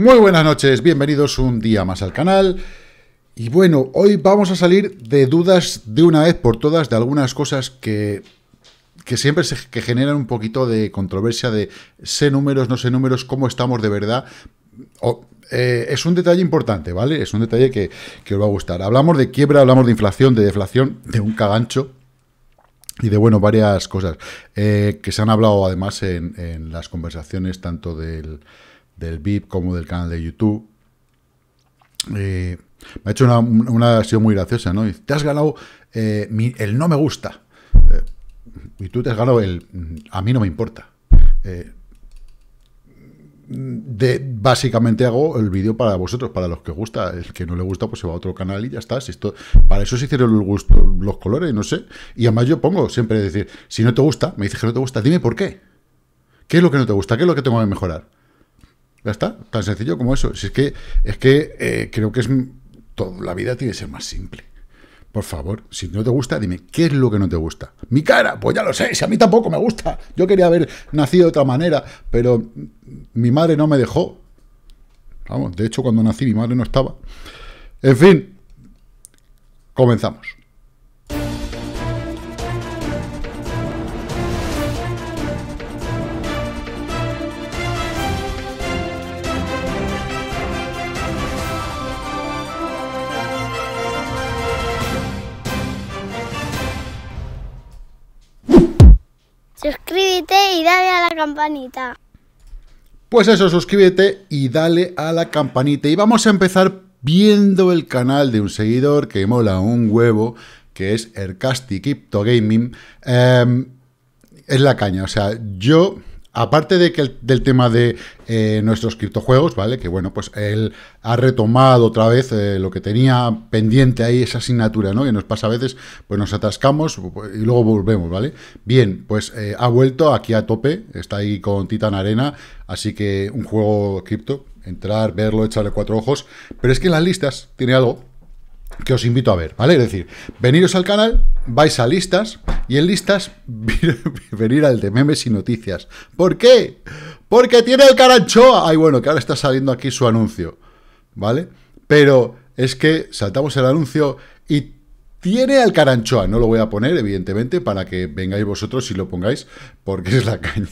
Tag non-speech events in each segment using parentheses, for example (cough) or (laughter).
Muy buenas noches, bienvenidos un día más al canal. Y bueno, hoy vamos a salir de dudas de una vez por todas de algunas cosas que, que siempre generan un poquito de controversia de sé números, no sé números, cómo estamos de verdad. Eh, es un detalle importante, ¿vale? Es un detalle que, os va a gustar. Hablamos de quiebra, hablamos de inflación, de deflación, de un cagancho, y de bueno, varias cosas eh, que se han hablado además en las conversaciones tanto del, del VIP como del canal de YouTube. Eh, me ha hecho una, una muy graciosa, ¿no? Te has ganado eh, el no me gusta. Eh, y tú te has ganado el a mí no me importa. De, básicamente hago el vídeo para vosotros, para los que gusta. El que no le gusta, pues se va a otro canal y ya está. esto, para eso se hicieron los, los colores, no sé. Y además yo pongo siempre decir, si no te gusta, me dices que no te gusta, dime por qué. ¿Qué es lo que no te gusta? ¿Qué es lo que tengo que mejorar? Ya está, tan sencillo como eso. Si es que, es que eh, creo que es todo, la vida tiene que ser más simple. Por favor, si no te gusta, dime, ¿qué es lo que no te gusta? Mi cara, pues ya lo sé, si a mí tampoco me gusta. Yo quería haber nacido de otra manera, pero mi madre no me dejó. Vamos, de hecho, cuando nací mi madre no estaba. En fin, comenzamos. campanita. Pues eso, suscríbete y dale a la campanita. Y vamos a empezar viendo el canal de un seguidor que mola un huevo, que es Ercasti Crypto Gaming. Em, es la caña, o sea, yo Aparte de que del tema de eh, nuestros criptojuegos, ¿vale? Que bueno, pues él ha retomado otra vez eh, lo que tenía pendiente ahí, esa asignatura, ¿no? Que nos pasa a veces, pues nos atascamos y luego volvemos, ¿vale? Bien, pues eh, ha vuelto aquí a tope, está ahí con Titan Arena, así que un juego cripto, entrar, verlo, echarle cuatro ojos. Pero es que en las listas tiene algo que os invito a ver, ¿vale? Es decir, veniros al canal, vais a listas y en listas (laughs) venir al de memes y noticias. ¿Por qué? Porque tiene el caranchoa. Ay, bueno, que ahora está saliendo aquí su anuncio, ¿vale? Pero es que saltamos el anuncio y tiene al Caranchoa, no lo voy a poner, evidentemente, para que vengáis vosotros y lo pongáis, porque es la caña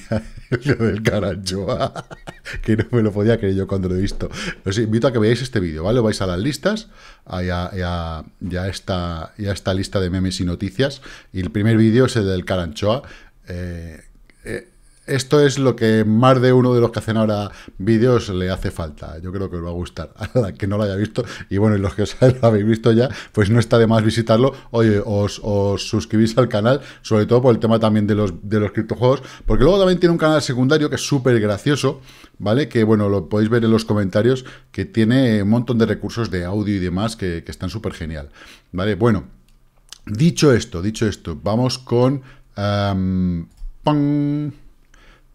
(laughs) lo del Caranchoa, (laughs) que no me lo podía creer yo cuando lo he visto. Os invito a que veáis este vídeo, ¿vale? Vais a las listas, ya, ya, está, ya está lista de memes y noticias, y el primer vídeo es el del Caranchoa, eh, esto es lo que más de uno de los que hacen ahora vídeos le hace falta. Yo creo que os va a gustar (laughs) a la que no lo haya visto. Y bueno, y los que os (laughs) habéis visto ya, pues no está de más visitarlo. Oye, os, os, suscribís al canal, sobre todo por el tema también de los, de los criptojuegos, porque luego también tiene un canal secundario que es súper gracioso, ¿vale? Que bueno, lo podéis ver en los comentarios, que tiene un montón de recursos de audio y demás que, están súper genial, ¿vale? Bueno, dicho esto, dicho esto, vamos con...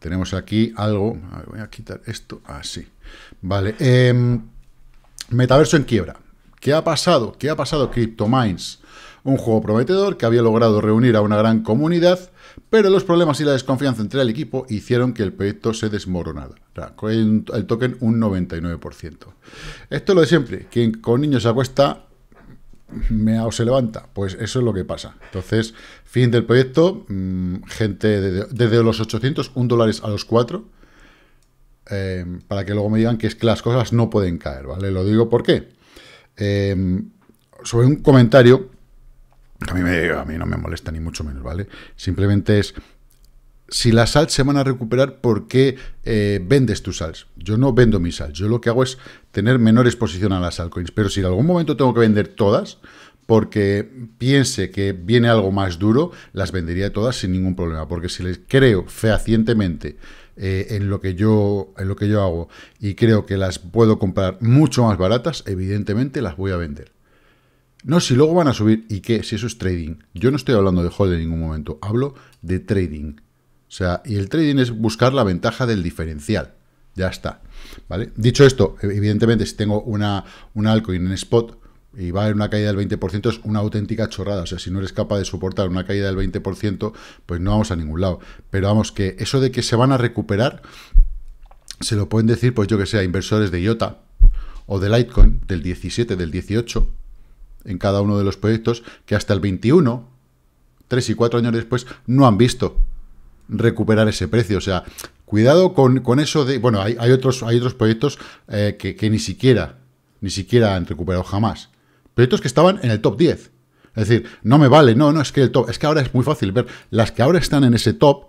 Tenemos aquí algo, voy a quitar esto así. Vale, em, metaverso en quiebra. ¿Qué ha pasado? ¿Qué ha pasado CryptoMines? Un juego prometedor que había logrado reunir a una gran comunidad, pero los problemas y la desconfianza entre el equipo hicieron que el proyecto se desmoronara. El token un 99%. Esto es lo de siempre, quien con niños se acuesta mea o se levanta. Pues eso es lo que pasa. Entonces, fin del proyecto, mm, gente desde, los los un dólares a los 4, eh, para que luego me digan que es que las cosas no pueden caer, ¿vale? Lo digo porque eh, sobre un comentario, a mí, me, a mí no me molesta ni mucho menos, ¿vale? Simplemente es si las sals se van a recuperar ¿por qué eh, vendes tus sals. Yo no vendo mis sals. Yo lo que hago es tener menor exposición a las altcoins. Pero si en algún momento tengo que vender todas, porque piense que viene algo más duro, las vendería todas sin ningún problema. Porque si les creo fehacientemente eh, en, lo que yo, en lo que yo hago y creo que las puedo comprar mucho más baratas, evidentemente las voy a vender. No, si luego van a subir, ¿y qué? Si eso es trading. Yo no estoy hablando de hold en ningún momento, hablo de trading. O sea, y el trading es buscar la ventaja del diferencial. Ya está. ¿Vale? Dicho esto, evidentemente, si tengo una, un altcoin en spot y va a haber una caída del 20%, es una auténtica chorrada. O sea, si no eres capaz de soportar una caída del 20%, pues no vamos a ningún lado. Pero vamos, que eso de que se van a recuperar, se lo pueden decir, pues yo que sé, inversores de IOTA o de Litecoin, del 17, del 18, en cada uno de los proyectos, que hasta el 21, 3 y 4 años después, no han visto recuperar ese precio. O sea, cuidado con, eso de... Bueno, hay, otros, hay otros proyectos eh, que, ni siquiera ni siquiera han recuperado jamás. Proyectos que estaban en el top 10. Es decir, no me vale, no, no, es que el top... Es que ahora es muy fácil ver las que ahora están en ese top,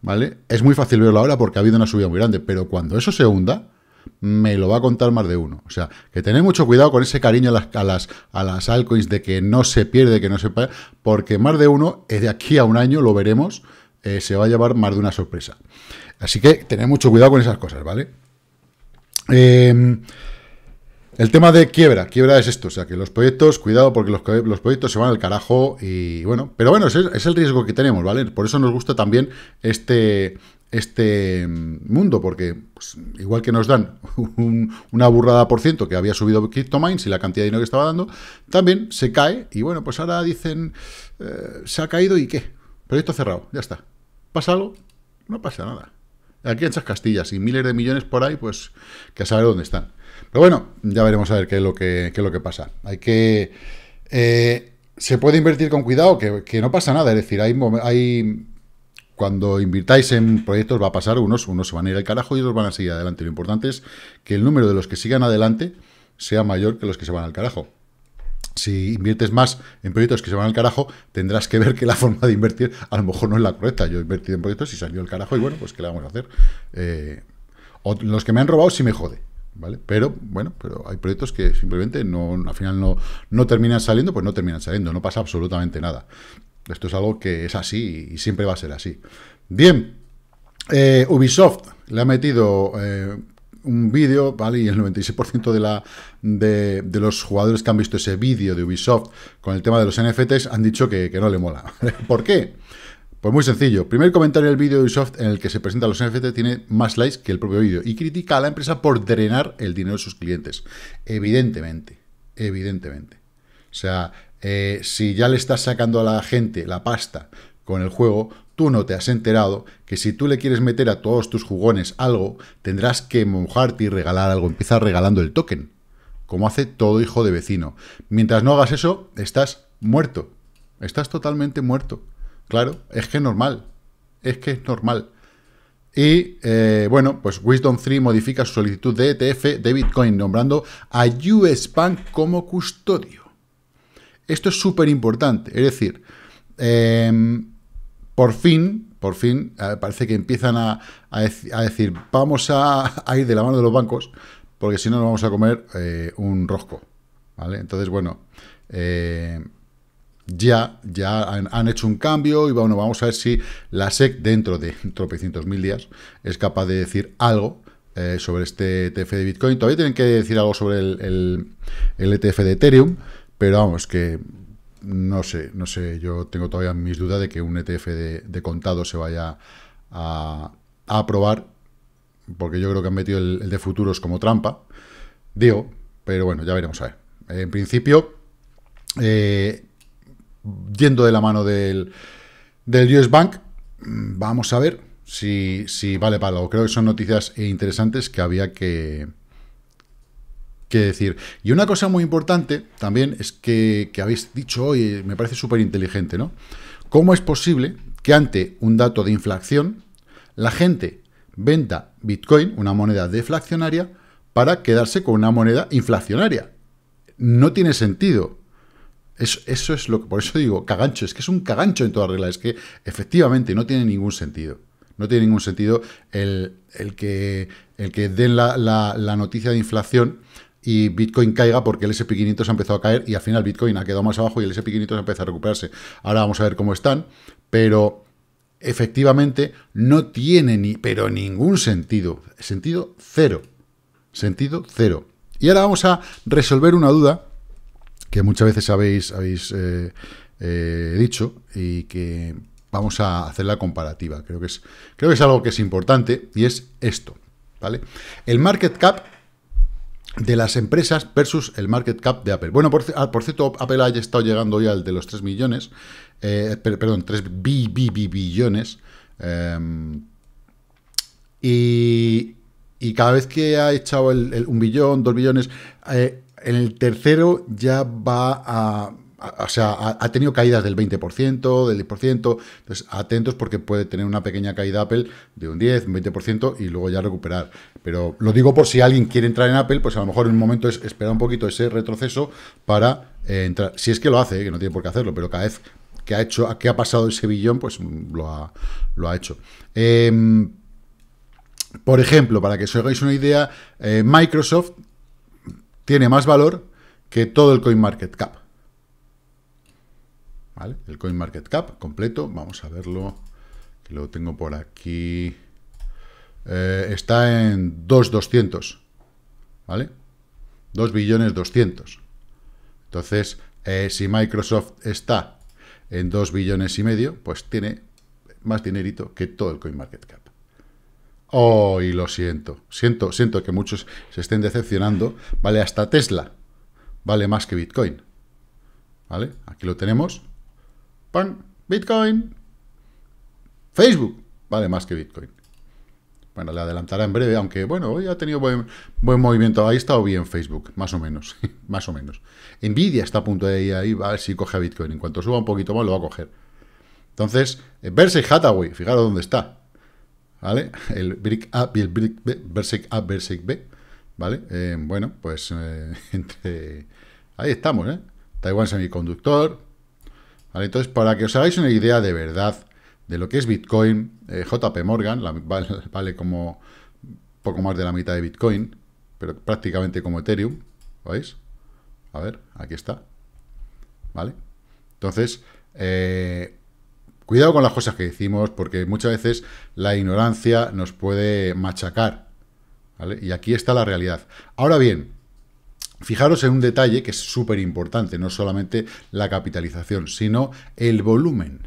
¿vale? Es muy fácil verlo ahora porque ha habido una subida muy grande, pero cuando eso se hunda, me lo va a contar más de uno. O sea, que tener mucho cuidado con ese cariño a las, a altcoins de que no se pierde, que no se... Porque más de uno, eh, de aquí a un año lo veremos eh, se va a llevar más de una sorpresa. Así que tener mucho cuidado con esas cosas, ¿vale? Em, el tema de quiebra, quiebra es esto, o sea que los proyectos, cuidado porque los, proyectos se van al carajo y bueno, pero bueno, es, el riesgo que tenemos, ¿vale? Por eso nos gusta también este, este em, mundo, porque pues, igual que nos dan (laughs) una burrada por ciento que había subido CryptoMines y la cantidad de dinero que estaba dando, también se cae y bueno, pues ahora dicen, eh, se ha caído y qué, proyecto cerrado, ya está, ¿Pasa algo? No pasa nada. Aquí en esas castillas y miles de millones por ahí, pues que a saber dónde están. Pero bueno, ya veremos a ver qué es lo que, qué es lo que pasa. Hay que... Eh, se puede invertir con cuidado, que, no pasa nada. Es decir, hay, hay cuando invirtáis en proyectos va a pasar, unos, unos se van a ir al carajo y otros van a seguir adelante. Lo importante es que el número de los que sigan adelante sea mayor que los que se van al carajo si inviertes más en proyectos que se van al carajo, tendrás que ver que la (laughs) forma de invertir a lo mejor no es la correcta. Yo he invertido en proyectos y salió el carajo y bueno, pues ¿qué le vamos a hacer? Eh, los que me han robado sí me jode, ¿vale? Pero bueno, pero hay proyectos que simplemente al final no, terminan saliendo, pues no terminan saliendo, no pasa absolutamente nada. Esto es algo que es así y siempre va a ser así. Bien, eh, Ubisoft le ha metido eh, un vídeo, ¿vale? Y el 96% de, la, de, los jugadores que han visto ese vídeo de Ubisoft con el tema de los NFTs han dicho que, no le mola. (laughs) ¿Por qué? Pues muy sencillo. Primer comentario del vídeo de Ubisoft en el que se presenta los NFT tiene más likes que el propio vídeo y critica a la empresa por drenar el dinero de sus clientes. Evidentemente, evidentemente. O sea, eh, si ya le estás sacando a la gente la pasta con el juego, Tú no te has enterado que si tú le quieres meter a todos tus jugones algo, tendrás que mojarte y regalar algo. Empieza regalando el token, como hace todo hijo de vecino. Mientras no hagas eso, estás muerto. Estás totalmente muerto. Claro, es que es normal. Es que es normal. Y eh, bueno, pues Wisdom 3 modifica su solicitud de ETF de Bitcoin, nombrando a US Bank como custodio. Esto es súper importante. Es decir, em, por fin, por fin, eh, parece que empiezan a, decir, vamos a, ir de la mano de los bancos, porque si no nos vamos a comer eh, un rosco, ¿vale? Entonces, bueno, eh, ya, ya han, hecho un cambio y bueno, vamos a ver si la SEC dentro de 300.000 mil días es capaz de decir algo sobre este ETF de Bitcoin. Todavía tienen que decir algo sobre el, el ETF e de Ethereum, pero vamos, que no sé, no sé, yo tengo todavía mis dudas de que un ETF de, contado se vaya a, aprobar, porque yo creo que han metido el, de futuros como trampa, digo, pero bueno, ya veremos a ver. En principio, eh, yendo de la mano del, del US Bank, mm, vamos a ver si, si vale para algo. Creo que son noticias interesantes que había que, decir. Y una cosa muy importante también es que, habéis dicho hoy, eh, me parece súper inteligente, ¿no? ¿Cómo es posible que ante un dato de inflación la gente venda Bitcoin, una moneda deflacionaria, para quedarse con una moneda inflacionaria? No tiene sentido. Eso, es lo que, por eso digo, cagancho, es que es un cagancho en toda regla, es que efectivamente no tiene ningún sentido. No tiene ningún sentido el, que, den la, noticia de inflación y Bitcoin caiga porque el SP500 ha empezado a caer y al final Bitcoin ha quedado más abajo y el SP500 empieza a recuperarse. Ahora vamos a ver cómo están, pero efectivamente no tiene ni, pero ningún sentido. Sentido cero. Sentido cero. Y ahora vamos a resolver una duda que muchas veces habéis, habéis eh, eh, dicho y que vamos a hacer la comparativa. Creo que, es, creo que es algo que es importante y es esto. ¿vale? El market cap de las empresas versus el market cap de Apple. Bueno, por, ah, cierto, Apple ha estado llegando ya al de los 3 millones, eh, perdón, 3 bi, bi, bi, billones. Em, y, cada vez que ha echado el, 1 un billón, dos billones, eh, en el tercero ya va a o sea, ha, tenido caídas del 20%, del 10%, entonces atentos porque puede tener una pequeña caída Apple de un 10, un 20% y luego ya recuperar. Pero lo digo por si alguien quiere entrar en Apple, pues a lo mejor en un momento es esperar un poquito ese retroceso para eh, entrar. Si es que lo hace, eh, que no tiene por qué hacerlo, pero cada vez que ha hecho, que ha pasado ese billón, pues lo ha, lo ha hecho. Em, por ejemplo, para que os hagáis una idea, eh, Microsoft tiene más valor que todo el CoinMarketCap. ¿vale? El cap completo, vamos a verlo, lo tengo por aquí. Eh, está en 2.200, ¿vale? 2 billones 200. Entonces, eh, si Microsoft está en 2 billones y medio, pues tiene más dinerito que todo el coin market Oh, y lo siento. Siento, siento que muchos se estén decepcionando. Vale, hasta Tesla vale más que Bitcoin. ¿Vale? Aquí lo tenemos. Bitcoin. Facebook vale más que Bitcoin. Bueno, le adelantará en breve, aunque bueno, hoy ha tenido buen, movimiento. Ahí está o bien Facebook, más o menos, (laughs) más o menos. Nvidia está a punto de ir ahí, a ver si coge a Bitcoin. En cuanto suba un poquito más, lo va a coger. Entonces, eh, Berserk Hathaway, fijaros dónde está. ¿Vale? (laughs) El Brick A el Brick Berserk A, Berserk B. ¿Vale? Eh, bueno, pues eh, (laughs) entre... Ahí estamos, ¿eh? Taiwan Semiconductor, entonces, para que os hagáis una idea de verdad de lo que es Bitcoin, eh, JP Morgan vale, como poco más de la mitad de Bitcoin, pero prácticamente como Ethereum, ¿veis? A ver, aquí está, ¿vale? Entonces, eh, cuidado con las cosas que decimos, porque muchas veces la ignorancia nos puede machacar, Y aquí está la realidad. Ahora bien, Fijaros en un detalle que es súper importante, no solamente la capitalización, sino el volumen.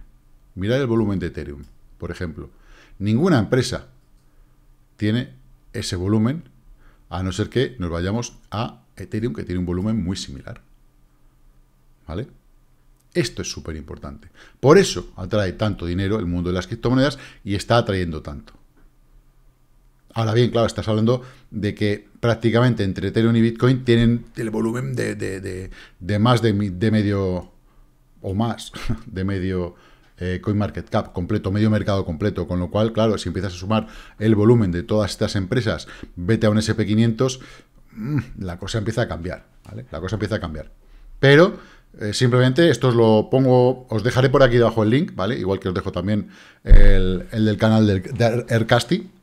Mirad el volumen de Ethereum, por ejemplo. Ninguna empresa tiene ese volumen, a no ser que nos vayamos a Ethereum, que tiene un volumen muy similar. ¿Vale? Esto es súper importante. Por eso atrae tanto dinero el mundo de las criptomonedas y está atrayendo tanto. Ahora bien, claro, estás hablando de que prácticamente entre Ethereum y Bitcoin tienen el volumen de, más de, medio o más (laughs) de medio eh, CoinMarketCap completo, medio mercado completo, con lo cual, claro, si empiezas a sumar el volumen de todas estas empresas, vete a un SP500, mm, la cosa empieza a cambiar, ¿vale? La cosa empieza a cambiar. Pero eh, simplemente esto os lo pongo, os dejaré por aquí debajo el link, ¿vale? Igual que os dejo también el, del canal del, de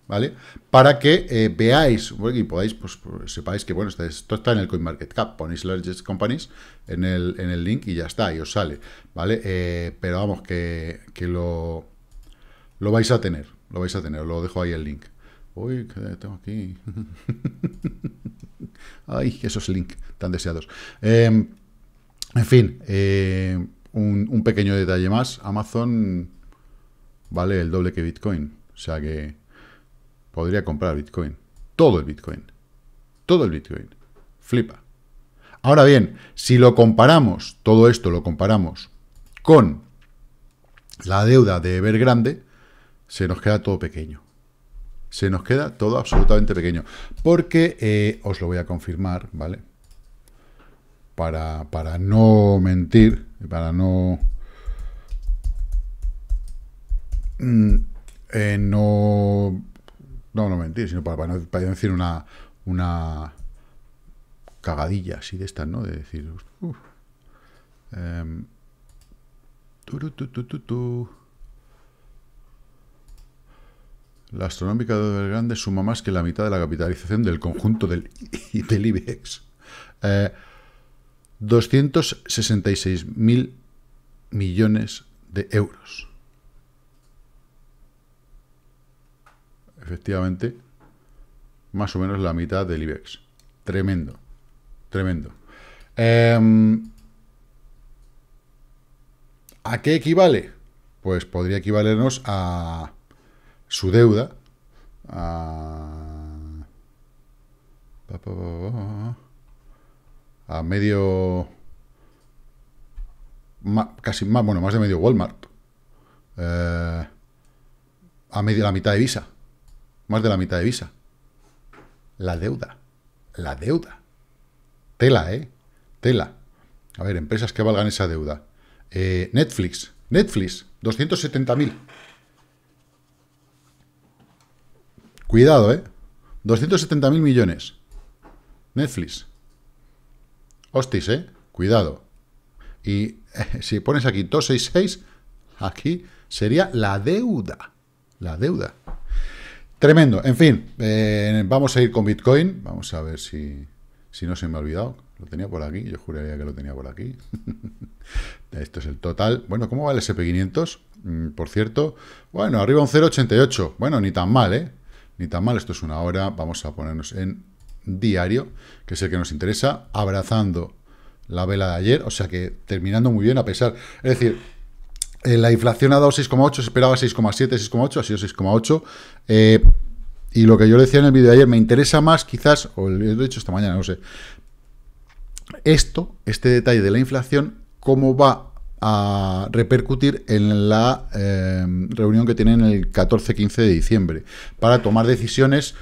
¿vale? Para que eh, veáis y podáis, pues, pues, sepáis que, bueno, esto, está en el CoinMarketCap, ponéis Largest Companies en el, en el link y ya está, y os sale, ¿vale? Eh, pero vamos, que, lo, lo vais a tener, lo vais a tener, os lo dejo ahí el link. Uy, ¿qué tengo aquí? (laughs) Ay, esos links tan deseados. Em, en fin, eh, un pequeño detalle más. Amazon vale el doble que Bitcoin. O sea que podría comprar Bitcoin. Todo el Bitcoin. Todo el Bitcoin. Flipa. Ahora bien, si lo comparamos, todo esto lo comparamos con la deuda de Evergrande, se nos queda todo pequeño. Se nos queda todo absolutamente pequeño. Porque, eh, os lo voy a confirmar, ¿vale? Para, para no mentir, para no... Mm, eh, no no, no mentir, sino para, para, decir una, una cagadilla así de estas, ¿no? De decir, em, la astronómica de Grande suma más que la mitad de la capitalización del conjunto del, (laughs) del IBEX. Eh, mil millones de euros. efectivamente, más o menos la mitad del IBEX. Tremendo, tremendo. Em, ¿A qué equivale? Pues podría equivalernos a su deuda, a, a medio, casi más, bueno, más de medio Walmart, eh, a medio, la mitad de Visa, más de la mitad de Visa. La deuda. La deuda. Tela, ¿eh? Tela. A ver, empresas que valgan esa deuda. Eh, Netflix. Netflix, 270.000. Cuidado, ¿eh? 270.000 millones. Netflix. Hostis, ¿eh? Cuidado. Y eh, si pones aquí 266, aquí sería la deuda. La deuda. Tremendo. En fin, eh, vamos a ir con Bitcoin. Vamos a ver si, si no se me ha olvidado. Lo tenía por aquí. Yo juraría que lo tenía por aquí. (laughs) Esto es el total. Bueno, ¿cómo va el SP500? Mm, por cierto, bueno, arriba un 0,88. Bueno, ni tan mal, ¿eh? Ni tan mal. Esto es una hora. Vamos a ponernos en diario, que es el que nos interesa, abrazando la vela de ayer, o sea que terminando muy bien a pesar, es decir, eh, la inflación ha dado 6,8, se esperaba 6,7, 6,8, ha sido 6,8. Eh, y lo que yo decía en el vídeo de ayer, me interesa más quizás, o lo he dicho esta mañana, no sé, esto, este detalle de la inflación, cómo va a repercutir en la eh, reunión que tienen el 14-15 de diciembre para tomar decisiones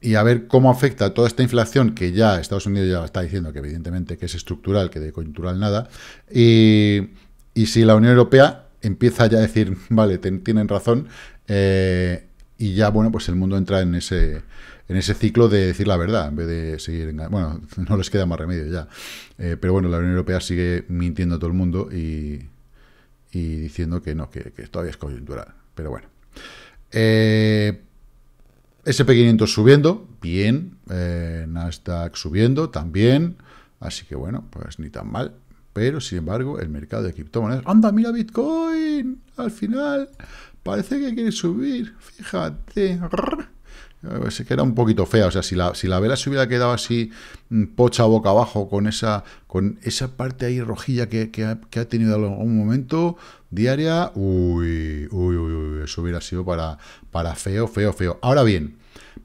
y a ver cómo afecta toda esta inflación que ya Estados Unidos ya está diciendo que evidentemente que es estructural, que de coyuntural nada, y, si la Unión Europea empieza ya a decir, vale, tienen razón, eh, y ya, bueno, pues el mundo entra en ese, en ese ciclo de decir la verdad, en vez de seguir Bueno, (laughs) no les queda más remedio ya. Eh, pero bueno, la Unión Europea sigue mintiendo a todo el mundo y, diciendo que no, que, todavía es coyuntural. Pero bueno. Eh, SP500 subiendo, bien. Eh, Nasdaq subiendo también. Así que bueno, pues ni tan mal. Pero sin embargo, el mercado de criptomonedas. ¡Anda, mira Bitcoin! Al final parece que quiere subir. Fíjate era eh, un poquito fea, o sea, si la, si la vela se hubiera quedado así mm, pocha boca abajo con esa, con esa parte ahí rojilla que, ha, tenido algún momento diaria, uy, uy, uy, eso hubiera sido para, para feo, feo, feo. Ahora bien,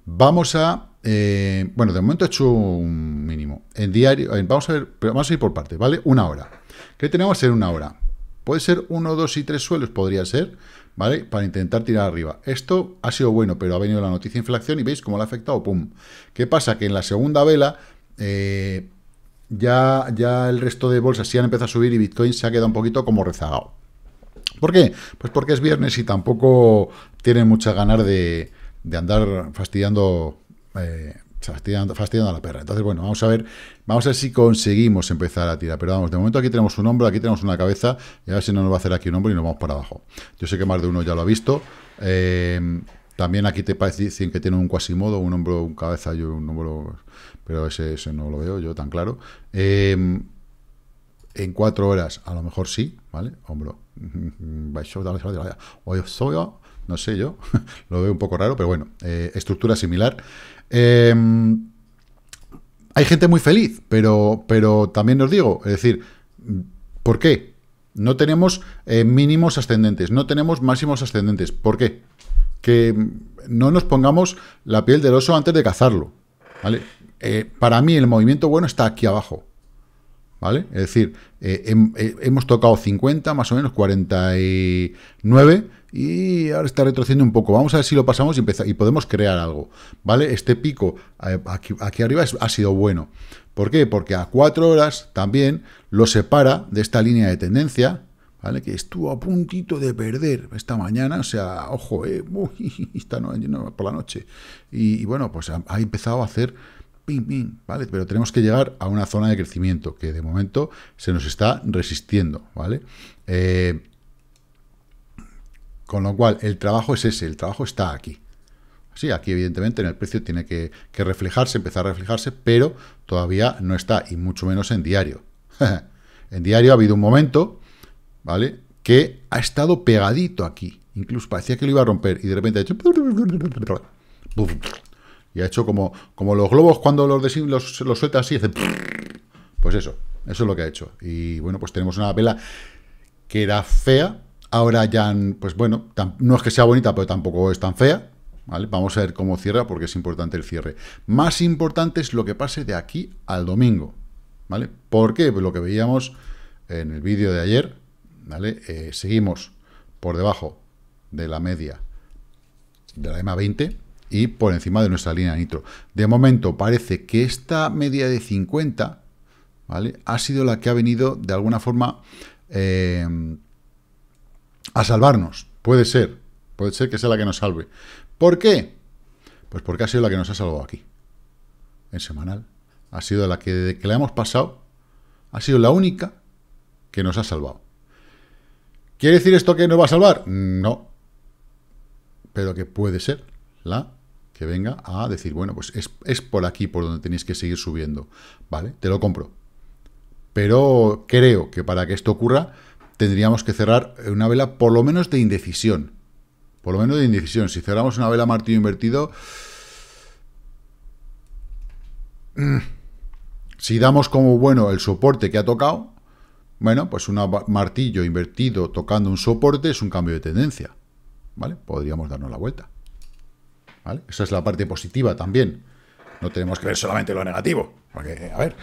vamos a, eh, bueno, de momento he hecho un mínimo. En diario, eh, vamos a ver, pero vamos a ir por parte ¿vale? Una hora. ¿Qué tenemos ser una hora? Puede ser uno, dos y tres suelos, podría ser. ¿vale? Para intentar tirar arriba. Esto ha sido bueno, pero ha venido la noticia de inflación y veis cómo la ha afectado, ¡pum! ¿Qué pasa? Que en la segunda vela eh, ya, ya el resto de bolsas sí han empezado a subir y Bitcoin se ha quedado un poquito como rezagado. ¿Por qué? Pues porque es viernes y tampoco tienen mucha ganas de, de andar fastidiando eh, fastidiando, a la perra. Entonces, bueno, vamos a ver, vamos a ver si conseguimos empezar a tirar. Pero vamos, de momento aquí tenemos un hombro, aquí tenemos una cabeza, y a ver si no nos va a hacer aquí un hombro y nos vamos para abajo. Yo sé que más de uno ya lo ha visto. también aquí te dicen que tiene un cuasimodo, un hombro, un cabeza y un hombro, pero ese, no lo veo yo tan claro. en cuatro horas, a lo mejor sí, ¿vale? Hombro. No sé yo, (laughs) lo veo un poco raro, pero bueno, eh, estructura similar. Em, hay gente muy feliz, pero, pero también os digo, es decir, ¿por qué? No tenemos eh, mínimos ascendentes, no tenemos máximos ascendentes. ¿Por qué? Que no nos pongamos la piel del oso antes de cazarlo. ¿vale? Eh, para mí el movimiento bueno está aquí abajo. ¿Vale? Es decir, hemos tocado 50, más o menos 49, y ahora está retrocediendo un poco. Vamos a ver si lo pasamos y, y podemos crear algo. ¿Vale? Este pico eh, aquí, arriba ha sido bueno. ¿Por qué? Porque a cuatro horas también lo separa de esta línea de tendencia. ¿Vale? Que estuvo a puntito de perder esta mañana, o sea, ojo, eh, uy, (laughs) por la noche. Y, bueno, pues ha, empezado a hacer ping, ping, ¿vale? Pero tenemos que llegar a una zona de crecimiento que de momento se nos está resistiendo, ¿vale? Eh, con lo cual, el trabajo es ese, el trabajo está aquí. Sí, aquí evidentemente en el precio tiene que, reflejarse, empezar a reflejarse, pero todavía no está, y mucho menos en diario. (laughs) en diario ha habido un momento, ¿vale?, que ha estado pegadito aquí. Incluso parecía que lo iba a romper, y de repente ha hecho... Y ha hecho como, como los globos cuando los, los, sueltas así, hace... Pues eso, eso es lo que ha hecho. Y bueno, pues tenemos una vela que era fea, Ahora ya, pues bueno, no es que sea bonita, pero tampoco es tan fea. ¿Vale? Vamos a ver cómo cierra porque es importante el cierre. Más importante es lo que pase de aquí al domingo. ¿Vale? ¿Por lo que veíamos en el vídeo de ayer. ¿Vale? Eh, seguimos por debajo de la media de la EMA 20 y por encima de nuestra línea nitro. De momento parece que esta media de 50 ¿vale? ha sido la que ha venido de alguna forma eh, a salvarnos. Puede ser, puede ser que sea la que nos salve. ¿Por qué? Pues porque ha sido la que nos ha salvado aquí, en semanal. Ha sido la que desde que la hemos pasado, ha sido la única que nos ha salvado. ¿Quiere decir esto que nos va a salvar? No. Pero que puede ser la que venga a decir, bueno, pues es, es por aquí por donde tenéis que seguir subiendo. ¿Vale? Te lo compro. Pero creo que para que esto ocurra, tendríamos que cerrar una vela por lo menos de indecisión. Por lo menos de indecisión. Si cerramos una vela martillo invertido... Mm, si damos como bueno el soporte que ha tocado, bueno, pues un martillo invertido tocando un soporte es un cambio de tendencia. ¿Vale? Podríamos darnos la vuelta. ¿Vale? Esa es la parte positiva también. No tenemos que ver solamente lo negativo. a ver,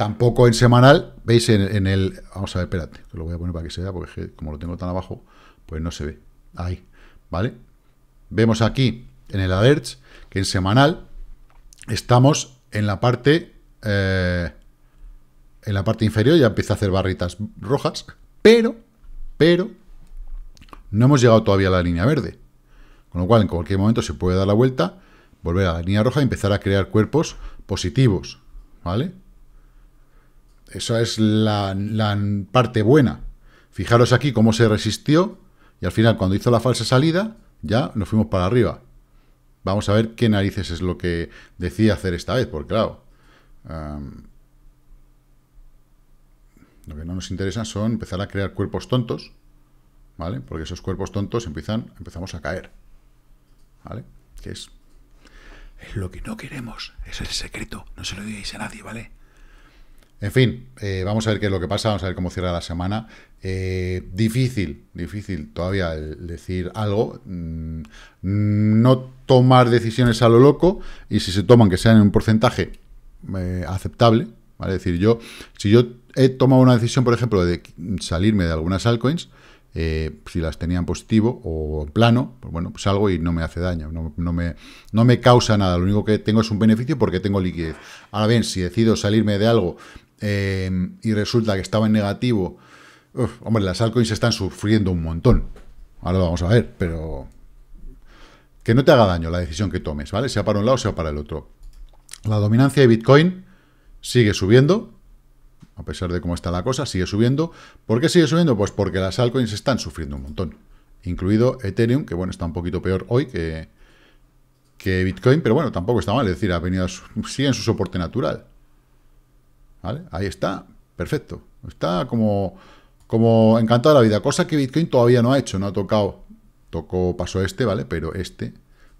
Tampoco en semanal, veis en, el... Vamos a ver, espérate, lo voy a poner para que se vea, porque como lo tengo tan abajo, pues no se ve. Ahí, ¿vale? Vemos aquí en el alert, que en semanal estamos en la parte... Eh, en la parte inferior ya empieza a hacer barritas rojas, pero, pero, no hemos llegado todavía a la línea verde. Con lo cual, en cualquier momento se puede dar la vuelta, volver a la línea roja y empezar a crear cuerpos positivos, ¿vale? Esa es la, parte buena. Fijaros aquí cómo se resistió y al final cuando hizo la falsa salida ya nos fuimos para arriba. Vamos a ver qué narices es lo que decía hacer esta vez, porque claro, lo que no nos interesa son empezar a crear cuerpos tontos, ¿vale? Porque esos cuerpos tontos empiezan, empezamos a caer, ¿vale? Que es, es lo que no queremos, es el secreto, no se lo digáis a nadie, ¿vale? En fin, eh, vamos a ver qué es lo que pasa, vamos a ver cómo cierra la semana. Eh, difícil, difícil todavía decir algo. Mm, no tomar decisiones a lo loco y si se toman que sean en un porcentaje eh, aceptable. ¿vale? Es decir, yo, si yo he tomado una decisión, por ejemplo, de salirme de algunas altcoins, si las tenía en positivo o en plano, pues bueno, pues salgo y no me hace daño, no, me, no me causa nada, lo único que tengo es un beneficio porque tengo liquidez. Ahora bien, si decido salirme de algo Em, y resulta que estaba en negativo, hombre, las altcoins están sufriendo un montón. Ahora lo vamos a ver, pero que no te haga daño la decisión que tomes, ¿vale? Sea para un lado, sea para el otro. La dominancia de Bitcoin sigue subiendo, a pesar de cómo está la cosa, sigue subiendo. ¿Por qué sigue subiendo? Pues porque las altcoins están sufriendo un montón, incluido Ethereum, que bueno, está un poquito peor hoy que, Bitcoin, pero bueno, tampoco está mal, es decir, ha venido, sigue en su soporte natural. Ahí está, perfecto. Está como, como encantado de la vida, cosa que Bitcoin todavía no ha hecho, no ha tocado. Tocó, pasó este, ¿vale? Pero este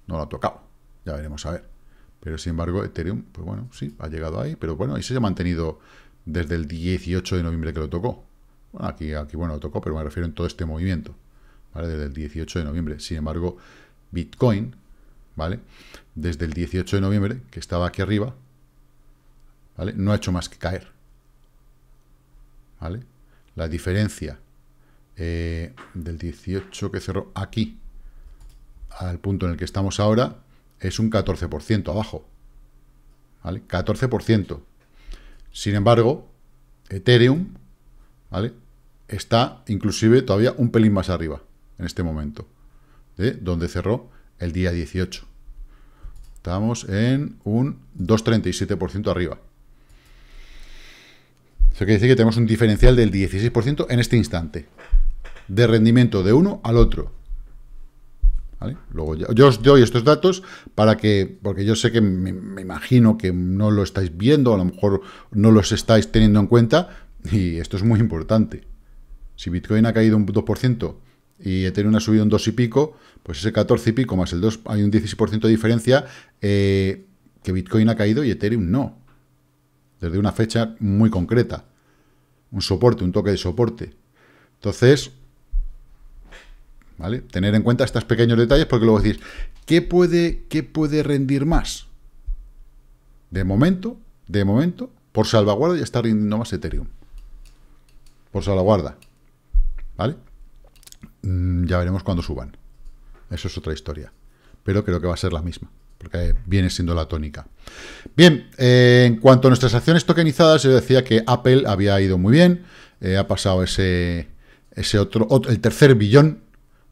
no lo ha tocado. Ya veremos a ver. Pero sin embargo, Ethereum, pues bueno, sí, ha llegado ahí, pero bueno, y se ha mantenido desde el 18 de noviembre que lo tocó. Bueno, aquí, aquí bueno, lo tocó, pero me refiero en todo este movimiento, ¿vale? Desde el 18 de noviembre. Sin embargo, Bitcoin, ¿vale? Desde el 18 de noviembre, que estaba aquí arriba, no ha hecho más que caer. ¿Vale? La diferencia eh, del 18 que cerró aquí al punto en el que estamos ahora es un 14% abajo. ¿Vale? 14%. Sin embargo, Ethereum, ¿vale? Está inclusive todavía un pelín más arriba en este momento, de donde cerró el día 18. Estamos en un 2,37% arriba. Esto quiere decir que tenemos un diferencial del 16% en este instante. De rendimiento de uno al otro. Luego yo os doy estos datos para que, porque yo sé que me, imagino que no lo estáis viendo, a lo mejor no los estáis teniendo en cuenta, y esto es muy importante. Si Bitcoin ha caído un 2% y Ethereum ha subido un 2 y pico, pues ese 14 y pico más el 2, hay un 16% de diferencia eh, que Bitcoin ha caído y Ethereum no. Desde una fecha muy concreta un soporte, un toque de soporte. Entonces, ¿vale? Tener en cuenta estos pequeños detalles porque luego decís, ¿qué puede, qué puede rendir más? De momento, de momento, por salvaguarda ya está rindiendo más Ethereum. Por salvaguarda. ¿Vale? Mm, ya veremos cuándo suban. Eso es otra historia. Pero creo que va a ser la misma porque viene siendo la tónica. Bien, eh, en cuanto a nuestras acciones tokenizadas, yo decía que Apple había ido muy bien, eh, ha pasado ese, ese otro, el tercer billón,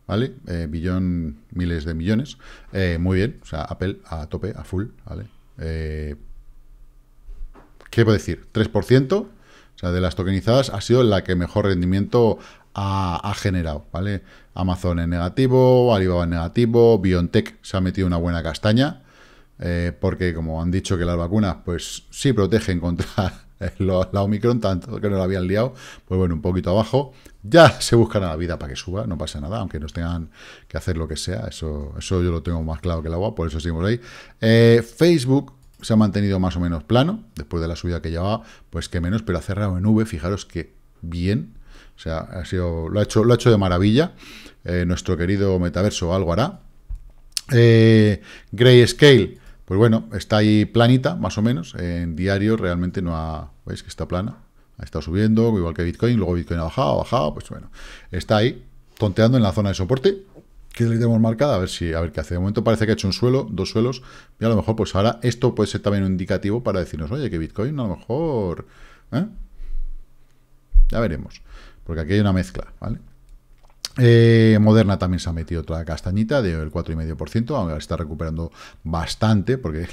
¿vale? Eh, billón, miles de millones, muy bien, o sea, Apple a tope, a full, ¿vale? ¿Qué puedo decir? 3%, o sea, de las tokenizadas ha sido la que mejor rendimiento ha, ha generado, ¿vale? Amazon en negativo, Alibaba en negativo, BioNTech se ha metido una buena castaña, eh, porque como han dicho que las vacunas, pues sí protegen contra (laughs) la Omicron, tanto que no la habían liado, pues bueno, un poquito abajo. Ya se buscan a la vida para que suba, no pasa nada, aunque nos tengan que hacer lo que sea, eso, yo lo tengo más claro que el agua, por eso seguimos ahí. Eh, Facebook se ha mantenido más o menos plano, después de la subida que llevaba, pues que menos, pero ha cerrado en V, fijaros que bien, o sea, ha sido, lo, ha hecho, lo ha hecho de maravilla eh, nuestro querido metaverso, algo hará. Eh, Gray scale, pues bueno, está ahí planita, más o menos. En diario realmente no ha... ¿Veis que está plana? Ha estado subiendo, igual que Bitcoin, luego Bitcoin ha bajado, ha bajado, pues bueno. Está ahí, tonteando en la zona de soporte, que le tenemos marcada, a ver si, a ver qué hace. De momento parece que ha hecho un suelo, dos suelos, y a lo mejor, pues ahora esto puede ser también un indicativo para decirnos, oye, que Bitcoin a lo mejor. ¿eh? Ya veremos porque aquí hay una mezcla, ¿vale? Eh, Moderna también se ha metido otra castañita del 4,5%, aunque está recuperando bastante, porque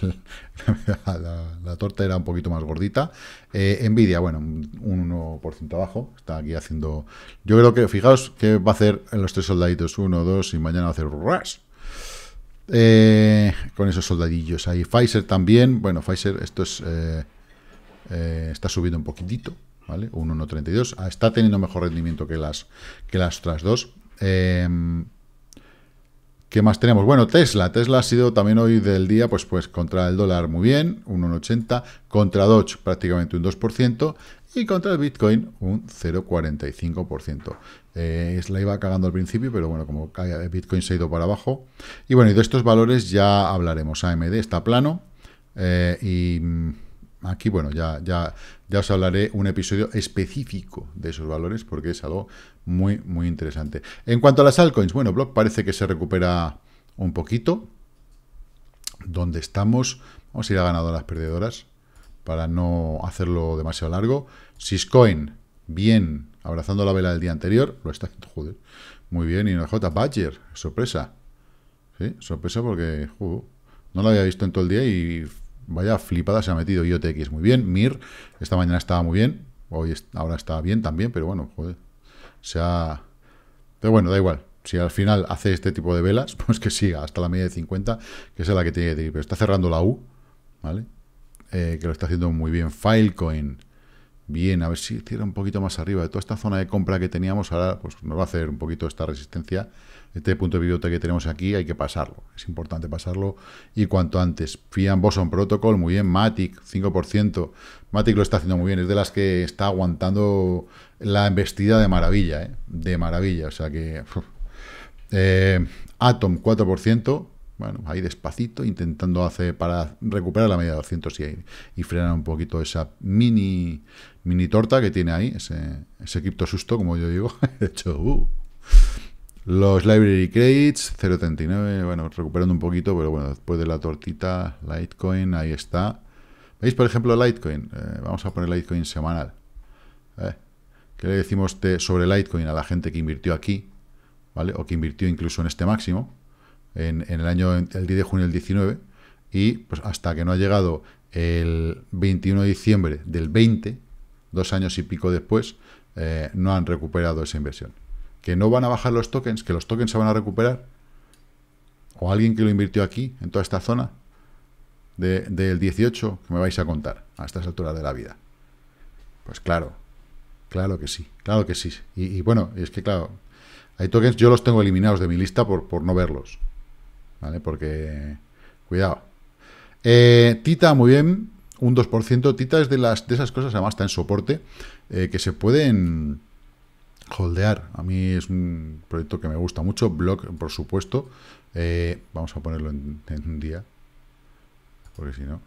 (laughs) la, torta era un poquito más gordita. Eh, Nvidia, bueno, un 1% abajo, está aquí haciendo... Yo creo que, fijaos que va a hacer en los tres soldaditos, 1, 2, y mañana va a hacer... ras eh, con esos soldadillos ahí. Pfizer también, bueno, Pfizer, esto es... Eh, está subiendo un poquitito, ¿vale? Un 1.32. Ah, está teniendo mejor rendimiento que las, que las otras dos. Em, ¿Qué más tenemos? Bueno, Tesla. Tesla ha sido también hoy del día, pues, pues contra el dólar muy bien, un 1,80, contra Doge prácticamente un 2%, y contra el Bitcoin un 0,45%. Eh, la iba cagando al principio, pero bueno, como Bitcoin se ha ido para abajo. Y bueno, y de estos valores ya hablaremos. AMD está plano eh, y mm, Aquí, bueno, ya, ya, ya os hablaré un episodio específico de esos valores porque es algo muy, muy interesante. En cuanto a las altcoins, bueno, Block parece que se recupera un poquito. Donde estamos, vamos a ir a ganadoras perdedoras para no hacerlo demasiado largo. Syscoin, bien, abrazando la vela del día anterior, lo está haciendo, joder, muy bien. Y en J Badger, sorpresa. Sí, sorpresa porque, no lo había visto en todo el día y Vaya flipada se ha metido IOTX muy bien. MIR, esta mañana estaba muy bien. Hoy ahora está bien también, pero bueno, joder. Se ha... Pero bueno, da igual. Si al final hace este tipo de velas, (laughs) pues que siga hasta la media de 50, que es la que tiene que ir. Pero está cerrando la U, ¿vale? Eh, que lo está haciendo muy bien. Filecoin Bien, a ver si cierra un poquito más arriba de toda esta zona de compra que teníamos, ahora pues nos va a hacer un poquito esta resistencia, este punto de pivote que tenemos aquí, hay que pasarlo, es importante pasarlo y cuanto antes. Fian Boson Protocol, muy bien, Matic, 5%, Matic lo está haciendo muy bien, es de las que está aguantando la embestida de maravilla, ¿eh? de maravilla, o sea que... Eh, Atom, 4%, bueno, ahí despacito, intentando hacer para recuperar la media de 200 y, frenar un poquito esa mini mini torta que tiene ahí, ese, ese cripto susto, como yo digo. (laughs) De hecho, uh. Los Library Crates, 0.39, bueno, recuperando un poquito, pero bueno, después de la tortita, Litecoin, ahí está. ¿Veis, por ejemplo, Litecoin? Eh, vamos a poner Litecoin semanal. Eh, ¿Qué le decimos sobre Litecoin a la gente que invirtió aquí? ¿Vale? O que invirtió incluso en este máximo en, el año el 10 de junio del 19 y pues hasta que no ha llegado el 21 de diciembre del 20, dos años y pico después, eh, no han recuperado esa inversión. Que no van a bajar los tokens, que los tokens se van a recuperar, o alguien que lo invirtió aquí, en toda esta zona, del 18, que me vais a contar a estas alturas de la vida. Pues claro, claro que sí, claro que sí. Y, y bueno, es que claro, hay tokens, yo los tengo eliminados de mi lista por, por no verlos. Porque, cuidado. Eh, Tita, muy bien, un 2%. Tita es de, las, de esas cosas, además está en soporte, eh, que se pueden holdear. A mí es un proyecto que me gusta mucho, blog, por supuesto. Eh, vamos a ponerlo en, en un día, porque si no...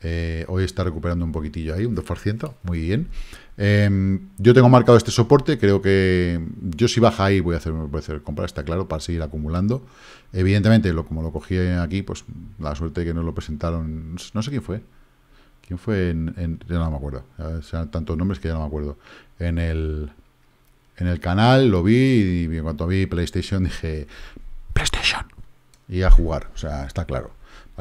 Eh, hoy está recuperando un poquitillo ahí, un 2%, muy bien. Em, yo tengo marcado este soporte, creo que yo si baja ahí voy a hacer, voy comprar, está claro, para seguir acumulando. Evidentemente, lo, como lo cogí aquí, pues la suerte que nos lo presentaron, no sé quién fue. ¿Quién fue en, ya no me acuerdo, sean tantos nombres que ya no me acuerdo. En el, en el canal lo vi y en cuanto vi PlayStation dije, PlayStation. Y a jugar, o sea, está claro.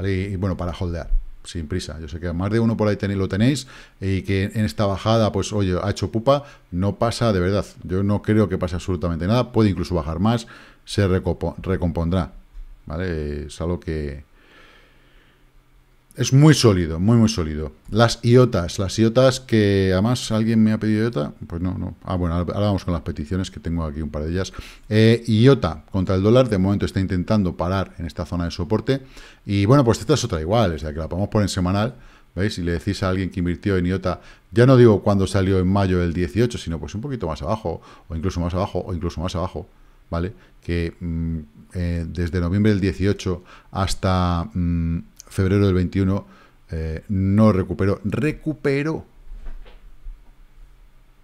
y bueno, para holdear sin prisa. Yo sé que más de uno por ahí tenéis, lo tenéis y que en esta bajada, pues oye, ha hecho pupa, no pasa de verdad. Yo no creo que pase absolutamente nada, puede incluso bajar más, se recompondrá. ¿Vale? Es algo que, es muy sólido, muy, muy sólido. Las IOTAs, las IOTAs que además alguien me ha pedido IOTA, pues no, no. Ah, bueno, ahora vamos con las peticiones que tengo aquí un par de ellas. Eh, IOTA contra el dólar, de momento está intentando parar en esta zona de soporte. Y bueno, pues esta es otra igual, o sea, que la podemos poner en semanal. ¿Veis? Y le decís a alguien que invirtió en IOTA, ya no digo cuando salió en mayo del 18, sino pues un poquito más abajo, o incluso más abajo, o incluso más abajo, ¿vale? Que mm, eh, desde noviembre del 18 hasta... Mm, febrero del 21 eh, no recuperó, recupero,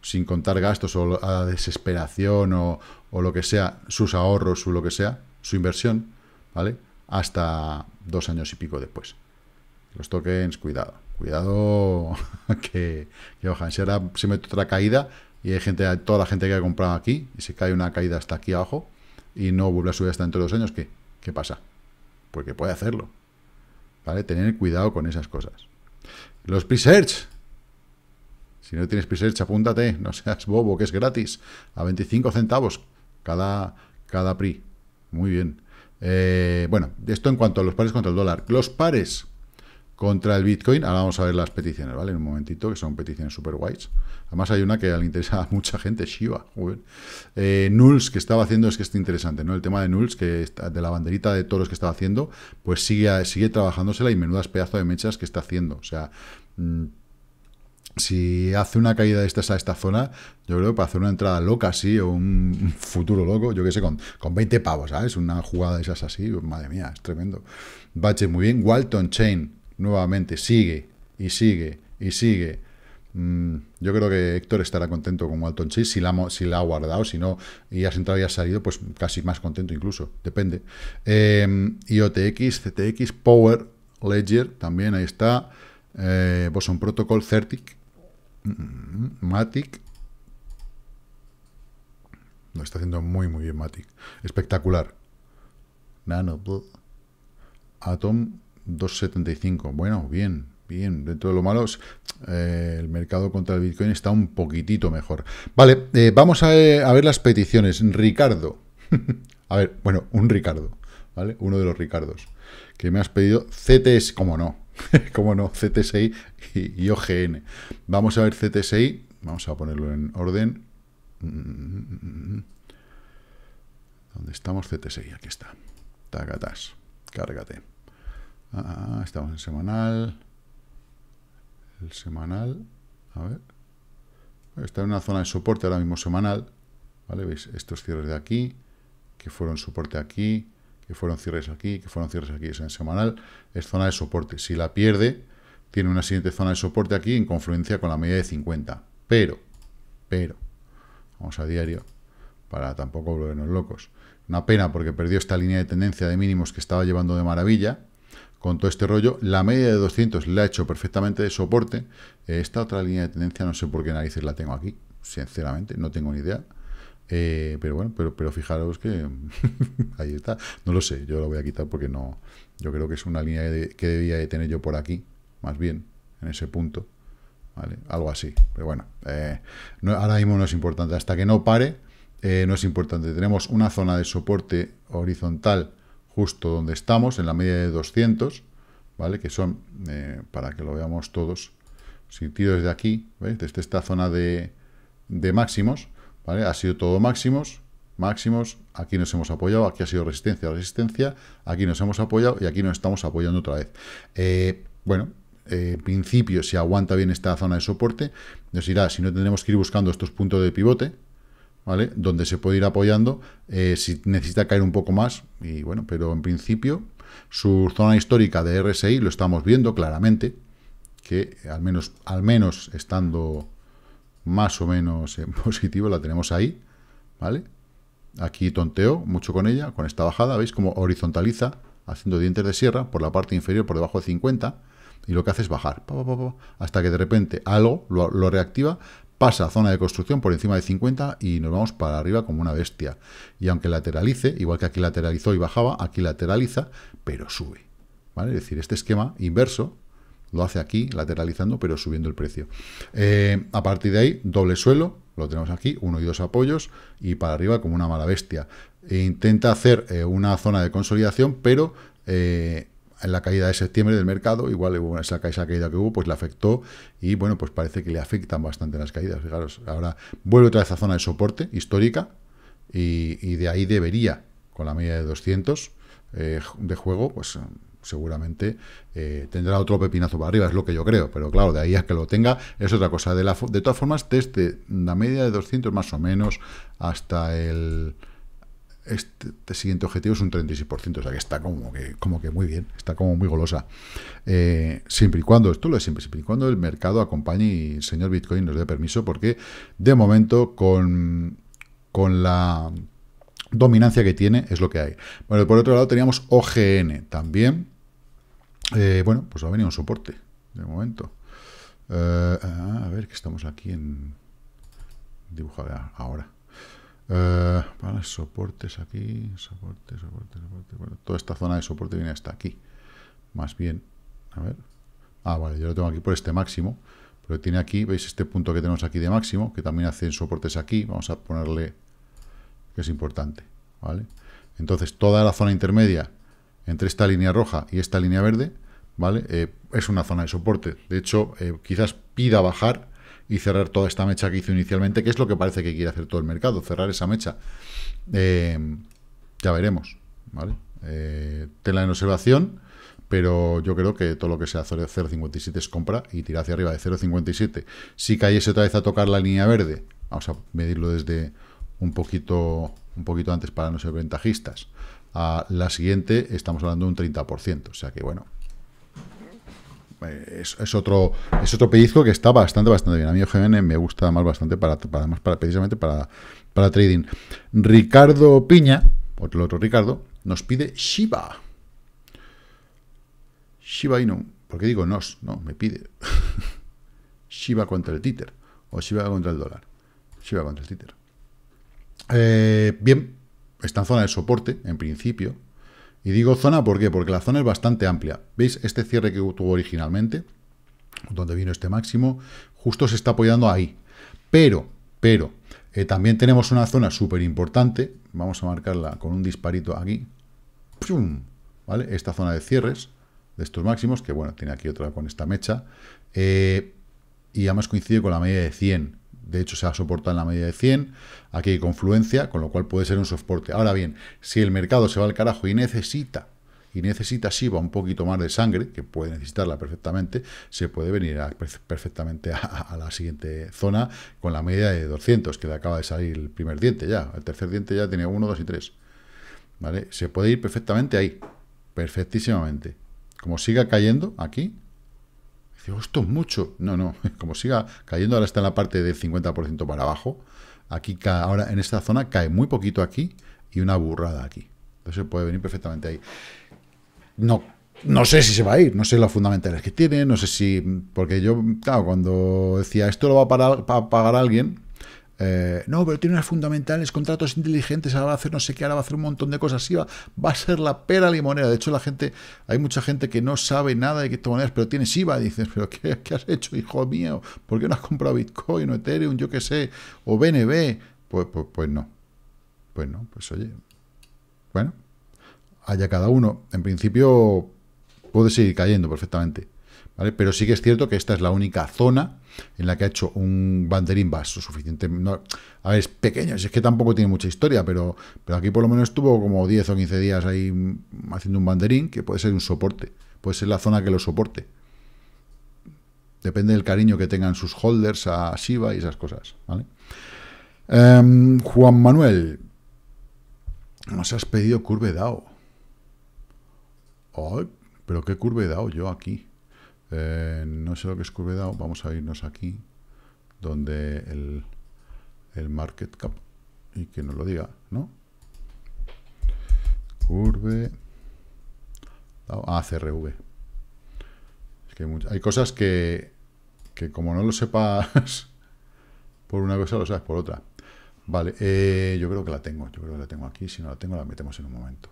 sin contar gastos o a desesperación o, lo que sea, sus ahorros, o lo que sea, su inversión, ¿vale? Hasta dos años y pico después. Los tokens, cuidado, cuidado (laughs) que, que Si ahora se mete otra caída y hay gente, toda la gente que ha comprado aquí y se cae una caída hasta aquí abajo y no vuelve a subir hasta dentro de dos años, ¿qué, qué pasa? Porque puede hacerlo. ¿Vale? Tener cuidado con esas cosas. Los pre-search. Si no tienes pre-search, apúntate. No seas bobo, que es gratis. A 25 centavos cada, cada PRI. Muy bien. Eh, bueno, esto en cuanto a los pares contra el dólar. Los pares contra el Bitcoin. Ahora vamos a ver las peticiones, ¿vale? En un momentito, que son peticiones súper guays. Además hay una que le interesa a mucha gente, Shiva. Eh, Nulls, que estaba haciendo, es que es interesante, ¿no? El tema de Nulls, que de la banderita de todos los que estaba haciendo, pues sigue, sigue trabajándosela y menudas pedazos de mechas que está haciendo. O sea... Mm, si hace una caída de estas a esta zona, yo creo que para hacer una entrada loca así, o un futuro loco, yo qué sé, con, con 20 pavos, ¿sabes? Una jugada de esas así, madre mía, es tremendo. Bache muy bien. Walton Chain, nuevamente sigue y sigue y sigue. Mm, yo creo que Héctor estará contento con Walton Chase si la, ha guardado, si no, y has entrado y has salido, pues casi más contento incluso, depende. IOTX, em, CTX, Power, Ledger, también ahí está. Eh, Boson Protocol, Certic, mm, Matic. Lo está haciendo muy, muy bien Matic. Espectacular. Nano, Atom, 2,75. Bueno, bien, bien. Dentro de lo malo, eh, el mercado contra el Bitcoin está un poquitito mejor. Vale, eh, vamos eh, a, ver las peticiones. Ricardo. (laughs) a ver, bueno, un Ricardo, ¿vale? Uno de los Ricardos. Que me has pedido CTS, como no? (laughs) como no? CTSI y, OGN. Vamos a ver CTSI. Vamos a ponerlo en orden. ¿Dónde estamos? CTSI, aquí está. Tagatas. Cárgate. Ah, estamos en semanal. El semanal. A ver. Está en una zona de soporte ahora mismo semanal. ¿Vale? ¿Veis? Estos cierres de aquí, que fueron soporte aquí, que fueron cierres aquí, que fueron cierres aquí. Es en semanal es zona de soporte. Si la pierde, tiene una siguiente zona de soporte aquí en confluencia con la media de 50. Pero, pero, vamos a diario, para tampoco volvernos locos. Una pena porque perdió esta línea de tendencia de mínimos que estaba llevando de maravilla, con todo este rollo. La media de 200 la he hecho perfectamente de soporte. Eh, esta otra línea de tendencia no sé por qué narices la tengo aquí, sinceramente, no tengo ni idea. Eh, pero bueno, pero, fijaros que (laughs) ahí está. No lo sé, yo lo voy a quitar porque no... Yo creo que es una línea que debía de tener yo por aquí, más bien, en ese punto. ¿Vale? Algo así. Pero bueno, eh, ahora mismo no es importante. Hasta que no pare, no es importante. Tenemos una zona de soporte horizontal justo donde estamos, en la media de 200, ¿vale? Que son, eh, para que lo veamos todos, si tiro desde aquí, ¿veis? Desde esta zona de, máximos, ¿vale? Ha sido todo máximos, máximos, aquí nos hemos apoyado, aquí ha sido resistencia, resistencia, aquí nos hemos apoyado y aquí nos estamos apoyando otra vez. Eh, bueno, eh, en principio, si aguanta bien esta zona de soporte, nos irá, si no tendremos que ir buscando estos puntos de pivote, ¿vale? Donde se puede ir apoyando eh, si necesita caer un poco más, y bueno, pero en principio su zona histórica de RSI lo estamos viendo claramente, que al menos, al menos estando más o menos en (laughs) positivo la tenemos ahí, ¿vale? Aquí tonteo mucho con ella, con esta bajada, ¿veis? Como horizontaliza, haciendo dientes de sierra por la parte inferior, por debajo de 50, y lo que hace es bajar, hasta que de repente algo lo reactiva, pasa zona de construcción por encima de 50 y nos vamos para arriba como una bestia. Y aunque lateralice, igual que aquí lateralizó y bajaba, aquí lateraliza, pero sube. ¿vale? Es decir, este esquema inverso lo hace aquí, lateralizando, pero subiendo el precio. Eh, a partir de ahí, doble suelo, lo tenemos aquí, uno y dos apoyos, y para arriba como una mala bestia. E intenta hacer eh, una zona de consolidación, pero eh, en la caída de septiembre del mercado, igual esa, caída que hubo, pues le afectó y bueno, pues parece que le afectan bastante las caídas. Fijaros, ahora vuelve otra vez a zona de soporte histórica y, de ahí debería, con la media de 200 eh, de juego, pues eh, seguramente eh, tendrá otro pepinazo para arriba, es lo que yo creo, pero claro, de ahí a que lo tenga es otra cosa. De, la, de todas formas, desde la media de 200 más o menos hasta el... Este, este, siguiente objetivo es un 36%, o sea que está como que, como que muy bien, está como muy golosa. Eh, siempre y cuando, esto lo es siempre, y cuando el mercado acompañe y el señor Bitcoin nos dé permiso, porque de momento con, con la dominancia que tiene es lo que hay. Bueno, por otro lado teníamos OGN también. Eh, bueno, pues ha venido un soporte, de momento. Eh, ah, a ver, que estamos aquí en... dibujar ahora. eh soportes aquí, soporte, soporte, toda esta zona de soporte viene hasta aquí. Más bien, a ver. Ah, vale, yo lo tengo aquí por este máximo. Pero tiene aquí, veis este punto que tenemos aquí de máximo, que también hacen soportes aquí. Vamos a ponerle que es importante, ¿vale? Entonces, toda la zona intermedia entre esta línea roja y esta línea verde, ¿vale? Eh, es una zona de soporte. De hecho, eh, quizás pida bajar y cerrar toda esta mecha que hizo inicialmente, que es lo que parece que quiere hacer todo el mercado, cerrar esa mecha. Eh, ya veremos, ¿vale? Eh, tela en observación, pero yo creo que todo lo que sea 0.57 es compra y tirar hacia arriba de 0.57. Si cayese otra vez a tocar la línea verde, vamos a medirlo desde un poquito, un poquito antes para no ser ventajistas. A la siguiente estamos hablando de un 30%, o sea que bueno, eh, es, otro, es otro pellizco que está bastante, bastante bien. A mí me gusta más bastante, para, para, para precisamente para, para trading. Ricardo Piña, el otro Ricardo, nos pide Shiba. Shiba Inu. ¿Por qué digo nos? No, me pide. (laughs) Shiba contra el títer. O Shiba contra el dólar. Shiba contra el títer. Eh, bien, está en zona de soporte, en principio. Y digo zona, ¿por qué? Porque la zona es bastante amplia. ¿Veis este cierre que tuvo originalmente? Donde vino este máximo. Justo se está apoyando ahí. Pero, pero, eh, también tenemos una zona súper importante. Vamos a marcarla con un disparito aquí. ¿Vale? Esta zona de cierres de estos máximos, que bueno, tiene aquí otra con esta mecha. Eh, y además coincide con la media de 100. De hecho, se ha soportado en la media de 100. Aquí hay confluencia, con lo cual puede ser un soporte. Ahora bien, si el mercado se va al carajo y necesita y necesita va un poquito más de sangre, que puede necesitarla perfectamente, se puede venir perfectamente a, la siguiente zona con la media de 200, que le acaba de salir el primer diente ya. El tercer diente ya tenía 1, 2 y 3. ¿Vale? Se puede ir perfectamente ahí, perfectísimamente. Como siga cayendo aquí, Digo, esto es mucho. No, no, (laughs) como siga cayendo, ahora está en la parte del 50% para abajo. Aquí, ahora en esta zona cae muy poquito aquí y una burrada aquí. Entonces puede venir perfectamente ahí. No, no sé si se va a ir, no sé los fundamentales que tiene, no sé si... Porque yo, claro, cuando decía esto lo va a pagar alguien, eh, no, pero tiene unas fundamentales, contratos inteligentes, ahora va a hacer no sé qué, ahora va a hacer un montón de cosas, Iva va, a ser la pera limonera. De hecho, la gente, hay mucha gente que no sabe nada de criptomonedas, pero tiene IVA y dices, pero qué, has hecho, hijo mío? ¿Por qué no has comprado Bitcoin o Ethereum, yo qué sé, o BNB? Pues, pues, pues no, pues no, pues oye, bueno, haya cada uno. En principio, puede seguir cayendo perfectamente. Pero sí que es cierto que esta es la única zona en la que ha hecho un banderín vaso suficiente. a ver, es pequeño, es que tampoco tiene mucha historia, pero, pero aquí por lo menos estuvo como 10 o 15 días ahí haciendo un banderín, que puede ser un soporte, puede ser la zona que lo soporte. Depende del cariño que tengan sus holders a Shiva y esas cosas, em, Juan Manuel, nos has pedido curve DAO. pero qué curve Dao yo aquí. Eh, no sé lo que es CurveDAO. Vamos a irnos aquí donde el, el market cap y que nos lo diga, ¿no? Curve a CRV. hay, cosas que, que como no lo sepas (laughs) por una cosa, lo sabes por otra. Vale, eh, yo creo que la tengo, yo creo que la tengo aquí. Si no la tengo, la metemos en un momento.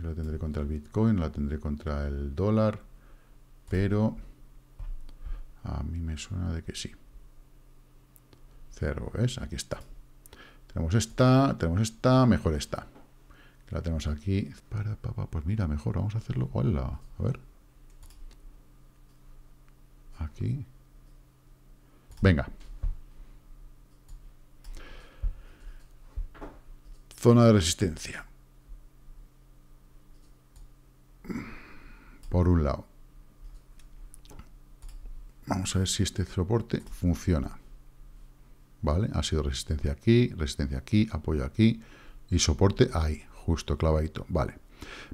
Pues la tendré contra el Bitcoin, la tendré contra el dólar, pero a mí me suena de que sí. Cero, ¿ves? Aquí está. Tenemos esta, tenemos esta, mejor esta. La tenemos aquí. Para, papá, pues mira, mejor, vamos a hacerlo. Hola, a ver. Aquí. Venga. Zona de resistencia. por un lado. Vamos a ver si este soporte funciona. ¿Vale? Ha sido resistencia aquí, resistencia aquí, apoyo aquí y soporte ahí, justo clavadito. Vale.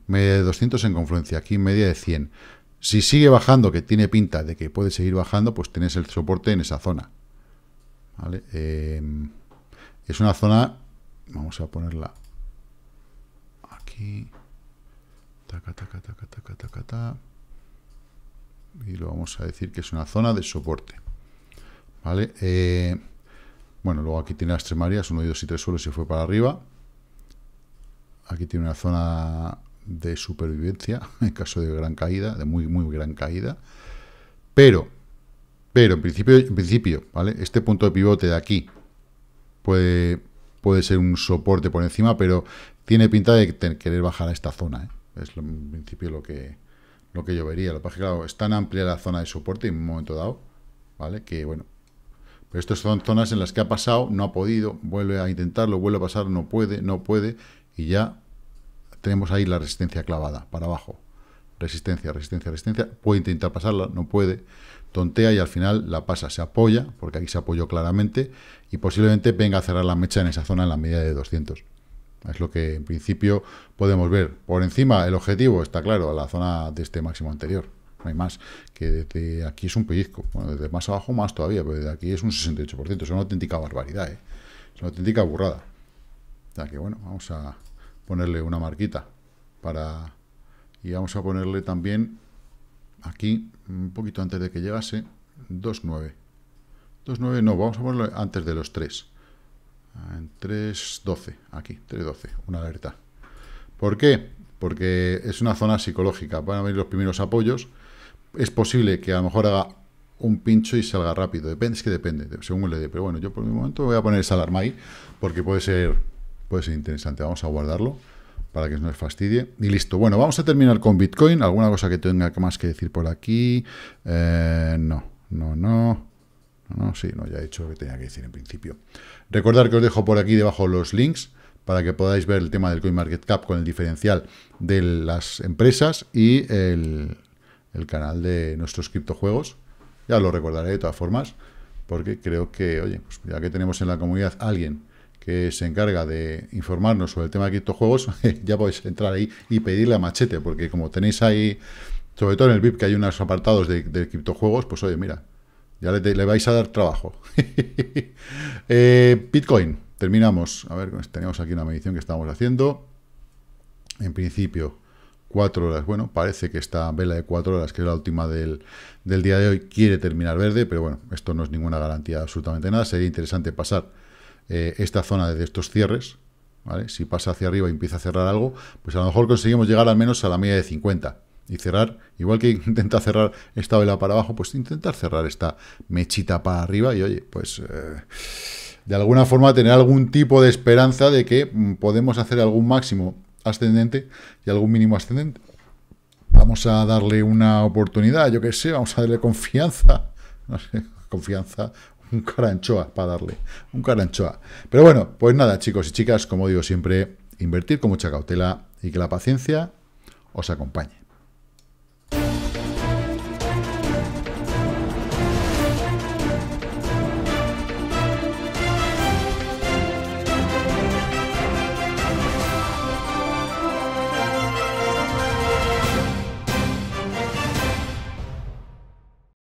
Media de 200 en confluencia, aquí media de 100. Si sigue bajando, que tiene pinta de que puede seguir bajando, pues tienes el soporte en esa zona. ¿Vale? Em, es una zona, vamos a ponerla aquí. Y lo vamos a decir que es una zona de soporte. ¿Vale? Eh, bueno, luego aquí tiene las tres marías, 1 y 2 y 3 suelos y fue para arriba. Aquí tiene una zona de supervivencia (laughs) en caso de gran caída, de muy, muy gran caída. Pero, pero en principio, en principio, ¿vale? Este punto de pivote de aquí puede, puede ser un soporte por encima, pero tiene pinta de querer bajar a esta zona, ¿eh? Es lo, en principio lo que, lo que yo vería. la página es tan amplia la zona de soporte en un momento dado, ¿vale? Que, bueno, pero estas son zonas en las que ha pasado, no ha podido, vuelve a intentarlo, vuelve a pasar, no puede, no puede, y ya tenemos ahí la resistencia clavada, para abajo. Resistencia, resistencia, resistencia. Puede intentar pasarla, no puede. Tontea y al final la pasa, se apoya, porque aquí se apoyó claramente, y posiblemente venga a cerrar la mecha en esa zona en la medida de 200. Es lo que en principio podemos ver. Por encima, el objetivo está claro, a la zona de este máximo anterior. No hay más, que desde aquí es un pellizco. Bueno, desde más abajo más todavía, pero desde aquí es un 68%. Es una auténtica barbaridad, ¿eh? Es una auténtica burrada. O que bueno, vamos a ponerle una marquita para... Y vamos a ponerle también aquí, un poquito antes de que llegase, 2.9. 2.9 no, vamos a ponerlo antes de los 3. Ah, en 3.12, aquí, 3.12, una alerta. ¿Por qué? Porque es una zona psicológica, van a venir los primeros apoyos. Es posible que a lo mejor haga un pincho y salga rápido, depende, es que depende, según le dé. Pero bueno, yo por el momento voy a poner esa alarma ahí, porque puede ser, puede ser interesante. Vamos a guardarlo para que no les fastidie. Y listo. Bueno, vamos a terminar con Bitcoin. ¿Alguna cosa que tenga más que decir por aquí? Eh, no, no, no. No, sí, no, ya he hecho lo que tenía que decir en principio. Recordar que os dejo por aquí debajo los links para que podáis ver el tema del CoinMarketCap con el diferencial de las empresas y el, canal de nuestros criptojuegos. Ya lo recordaré de todas formas, porque creo que, oye, pues ya que tenemos en la comunidad alguien que se encarga de informarnos sobre el tema de criptojuegos, (laughs) ya podéis entrar ahí y pedirle a Machete, porque como tenéis ahí, sobre todo en el VIP, que hay unos apartados de, de criptojuegos, pues oye, mira, ya le, vais a dar trabajo. (laughs) Eh, Bitcoin, terminamos. A ver, tenemos aquí una medición que estábamos haciendo. En principio, cuatro horas. Bueno, parece que esta vela de cuatro horas, que es la última del, día de hoy, quiere terminar verde, pero bueno, esto no es ninguna garantía absolutamente nada. Sería interesante pasar eh, esta zona de estos cierres. Si pasa hacia arriba y empieza a cerrar algo, pues a lo mejor conseguimos llegar al menos a la media de 50 y cerrar, igual que (laughs) intenta cerrar esta vela para abajo, pues intentar cerrar esta mechita para arriba y oye, pues eh, de alguna forma tener algún tipo de esperanza de que mm, podemos hacer algún máximo ascendente y algún mínimo ascendente. Vamos a darle una oportunidad, yo qué sé, vamos a darle confianza, (laughs) no sé, confianza, un caranchoa para darle, un caranchoa. Pero bueno, pues nada, chicos y chicas, como digo siempre, invertir con mucha cautela y que la paciencia os acompañe.